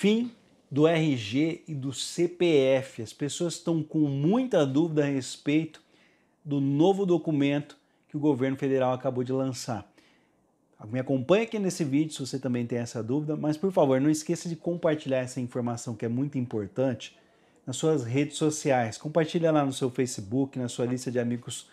Fim do RG e do CPF. As pessoas estão com muita dúvida a respeito do novo documento que o governo federal acabou de lançar. Me acompanhe aqui nesse vídeo se você também tem essa dúvida, mas por favor, não esqueça de compartilhar essa informação que é muito importante nas suas redes sociais. Compartilha lá no seu Facebook, na sua lista de amigos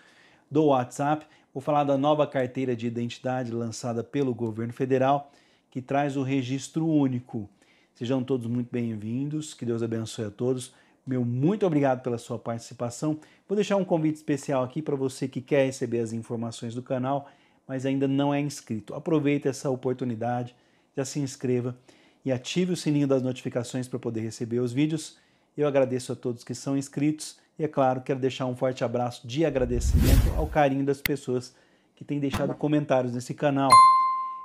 do WhatsApp. Vou falar da nova carteira de identidade lançada pelo governo federal, que traz o registro único. Sejam todos muito bem-vindos, que Deus abençoe a todos. Meu muito obrigado pela sua participação. Vou deixar um convite especial aqui para você que quer receber as informações do canal, mas ainda não é inscrito. Aproveite essa oportunidade, já se inscreva e ative o sininho das notificações para poder receber os vídeos. Eu agradeço a todos que são inscritos e, é claro, quero deixar um forte abraço de agradecimento ao carinho das pessoas que têm deixado comentários nesse canal.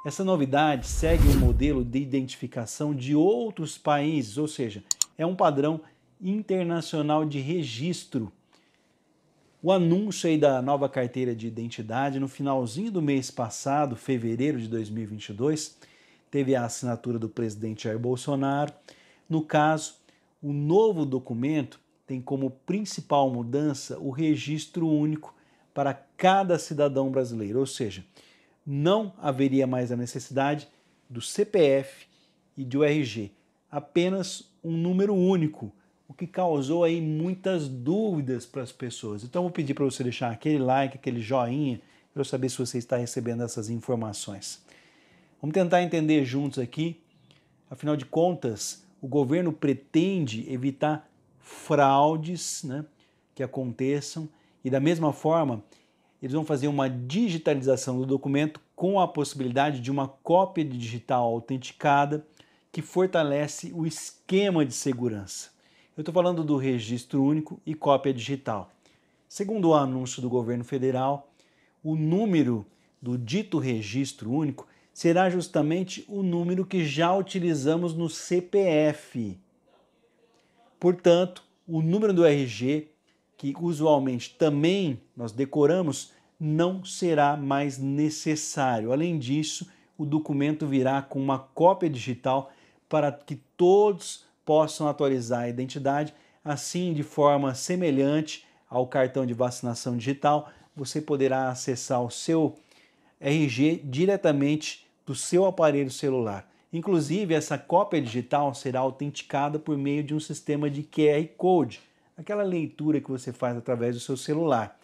Essa novidade segue o um modelo de identificação de outros países, ou seja, é um padrão internacional de registro. O anúncio aí da nova carteira de identidade no finalzinho do mês passado, fevereiro de 2022, teve a assinatura do presidente Jair Bolsonaro. No caso, o novo documento tem como principal mudança o registro único para cada cidadão brasileiro, ou seja, não haveria mais a necessidade do CPF e do RG, apenas um número único, o que causou aí muitas dúvidas para as pessoas. Então vou pedir para você deixar aquele like, aquele joinha, para eu saber se você está recebendo essas informações. Vamos tentar entender juntos aqui. Afinal de contas, o governo pretende evitar fraudes né, que aconteçam e, da mesma forma, eles vão fazer uma digitalização do documento com a possibilidade de uma cópia digital autenticada que fortalece o esquema de segurança. Eu estou falando do registro único e cópia digital. Segundo o anúncio do governo federal, o número do dito registro único será justamente o número que já utilizamos no CPF. Portanto, o número do RG que usualmente também nós decoramos, não será mais necessário. Além disso, o documento virá com uma cópia digital para que todos possam atualizar a identidade, assim de forma semelhante ao cartão de vacinação digital, você poderá acessar o seu RG diretamente do seu aparelho celular. Inclusive, essa cópia digital será autenticada por meio de um sistema de QR Code aquela leitura que você faz através do seu celular,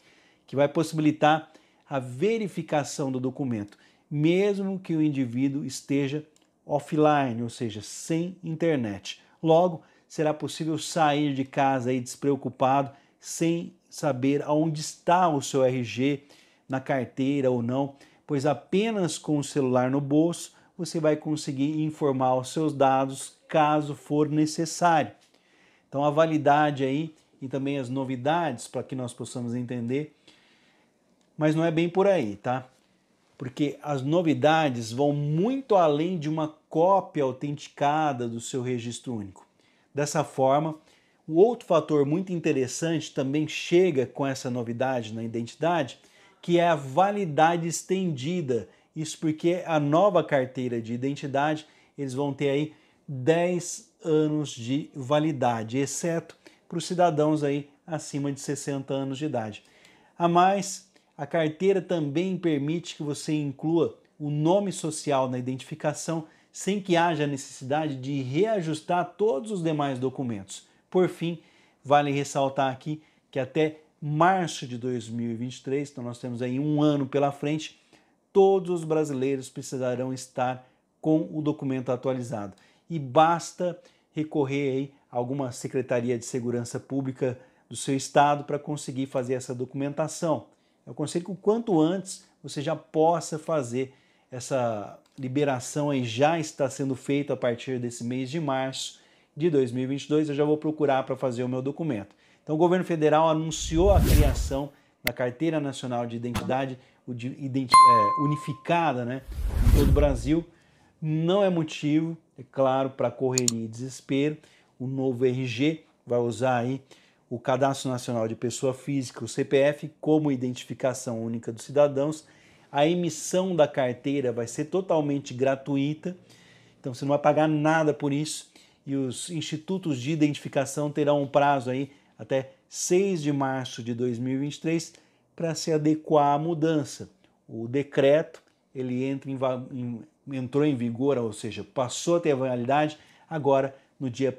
que vai possibilitar a verificação do documento, mesmo que o indivíduo esteja offline, ou seja, sem internet. Logo, será possível sair de casa aí despreocupado, sem saber aonde está o seu RG, na carteira ou não, pois apenas com o celular no bolso você vai conseguir informar os seus dados caso for necessário. Então a validade aí e também as novidades para que nós possamos entender, mas não é bem por aí, tá? Porque as novidades vão muito além de uma cópia autenticada do seu registro único. Dessa forma, o outro fator muito interessante também chega com essa novidade na identidade, que é a validade estendida. Isso porque a nova carteira de identidade, eles vão ter aí 10 anos de validade, exceto para os cidadãos aí acima de 60 anos de idade. A mais, a carteira também permite que você inclua o nome social na identificação sem que haja necessidade de reajustar todos os demais documentos. Por fim, vale ressaltar aqui que até março de 2023, então nós temos aí um ano pela frente, todos os brasileiros precisarão estar com o documento atualizado e basta recorrer aí a alguma secretaria de segurança pública do seu estado para conseguir fazer essa documentação. Eu aconselho que o quanto antes você já possa fazer essa liberação aí já está sendo feita a partir desse mês de março de 2022. Eu já vou procurar para fazer o meu documento. Então, o governo federal anunciou a criação da Carteira Nacional de Identidade é, Unificada né, em todo o Brasil. Não é motivo, é claro, para correria e desespero. O novo RG vai usar aí o Cadastro Nacional de Pessoa Física, o CPF, como identificação única dos cidadãos. A emissão da carteira vai ser totalmente gratuita, então você não vai pagar nada por isso. E os institutos de identificação terão um prazo aí até 6 de março de 2023 para se adequar à mudança. O decreto ele entra em, em entrou em vigor, ou seja, passou a ter validade agora no dia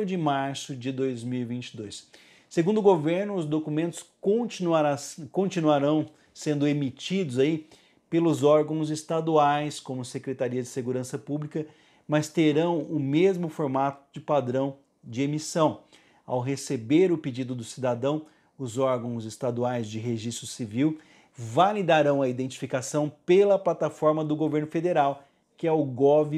1 de março de 2022. Segundo o governo, os documentos continuarão sendo emitidos aí pelos órgãos estaduais, como Secretaria de Segurança Pública, mas terão o mesmo formato de padrão de emissão. Ao receber o pedido do cidadão, os órgãos estaduais de registro civil validarão a identificação pela plataforma do governo federal, que é o gov.br.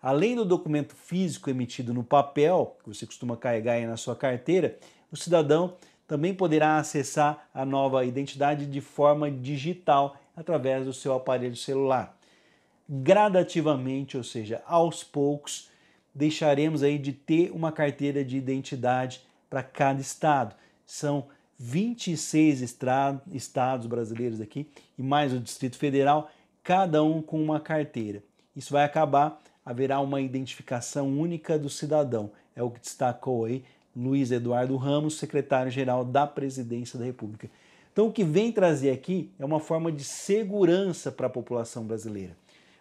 Além do documento físico emitido no papel, que você costuma carregar aí na sua carteira, o cidadão também poderá acessar a nova identidade de forma digital através do seu aparelho celular. Gradativamente, ou seja, aos poucos, deixaremos aí de ter uma carteira de identidade para cada estado. São 26 estados brasileiros aqui e mais o Distrito Federal, cada um com uma carteira. Isso vai acabar, haverá uma identificação única do cidadão. É o que destacou aí Luiz Eduardo Ramos, secretário-geral da Presidência da República. Então, o que vem trazer aqui é uma forma de segurança para a população brasileira.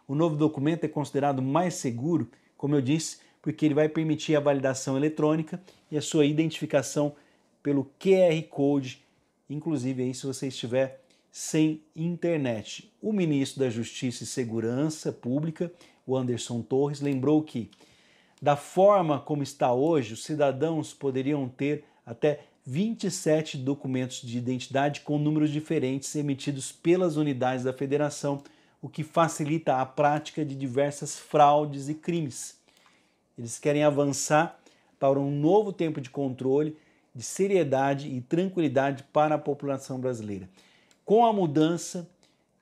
O novo documento é considerado mais seguro, como eu disse, porque ele vai permitir a validação eletrônica e a sua identificação pelo QR Code, inclusive aí se você estiver sem internet. O ministro da Justiça e Segurança Pública, o Anderson Torres, lembrou que, da forma como está hoje, os cidadãos poderiam ter até 27 documentos de identidade com números diferentes emitidos pelas unidades da federação, o que facilita a prática de diversas fraudes e crimes. Eles querem avançar para um novo tempo de controle de seriedade e tranquilidade para a população brasileira. Com a mudança,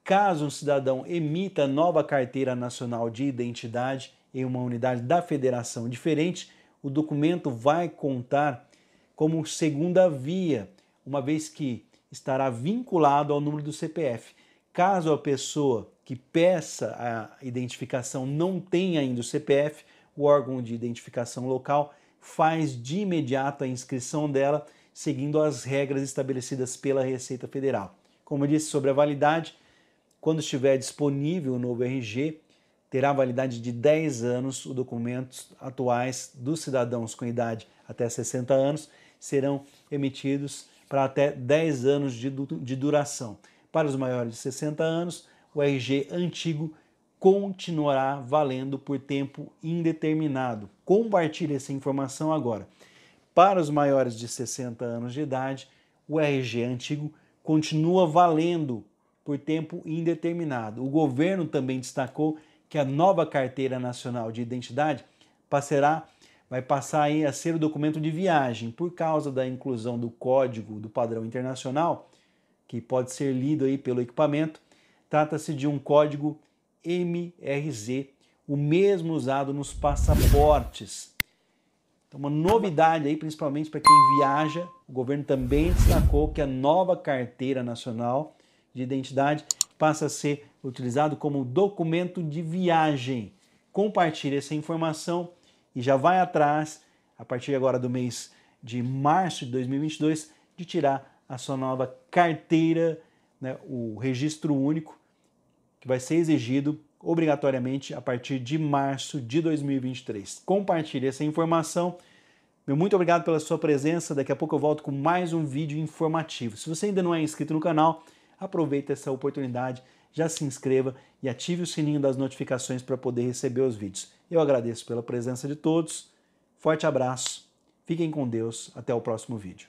caso um cidadão emita nova carteira nacional de identidade em uma unidade da federação diferente, o documento vai contar como segunda via, uma vez que estará vinculado ao número do CPF. Caso a pessoa que peça a identificação não tenha ainda o CPF, o órgão de identificação local faz de imediato a inscrição dela, seguindo as regras estabelecidas pela Receita Federal. Como eu disse sobre a validade, quando estiver disponível o novo RG, terá validade de 10 anos. Os documentos atuais dos cidadãos com idade até 60 anos serão emitidos para até 10 anos de, duração. Para os maiores de 60 anos, o RG antigo continuará valendo por tempo indeterminado. Compartilhe essa informação agora. Para os maiores de 60 anos de idade, o RG antigo continua valendo por tempo indeterminado. O governo também destacou que a nova Carteira Nacional de Identidade passará vai passar a ser o documento de viagem por causa da inclusão do código do padrão internacional, que pode ser lido aí pelo equipamento. Trata-se de um código MRZ, o mesmo usado nos passaportes. Então, uma novidade aí, principalmente para quem viaja, o governo também destacou que a nova carteira nacional de identidade passa a ser utilizado como documento de viagem. Compartilhe essa informação e já vai atrás, a partir agora do mês de março de 2022, de tirar a sua nova carteira, né, o registro único que vai ser exigido obrigatoriamente a partir de março de 2023. Compartilhe essa informação. Meu muito obrigado pela sua presença. Daqui a pouco eu volto com mais um vídeo informativo. Se você ainda não é inscrito no canal, aproveite essa oportunidade, já se inscreva e ative o sininho das notificações para poder receber os vídeos. Eu agradeço pela presença de todos. Forte abraço. Fiquem com Deus. Até o próximo vídeo.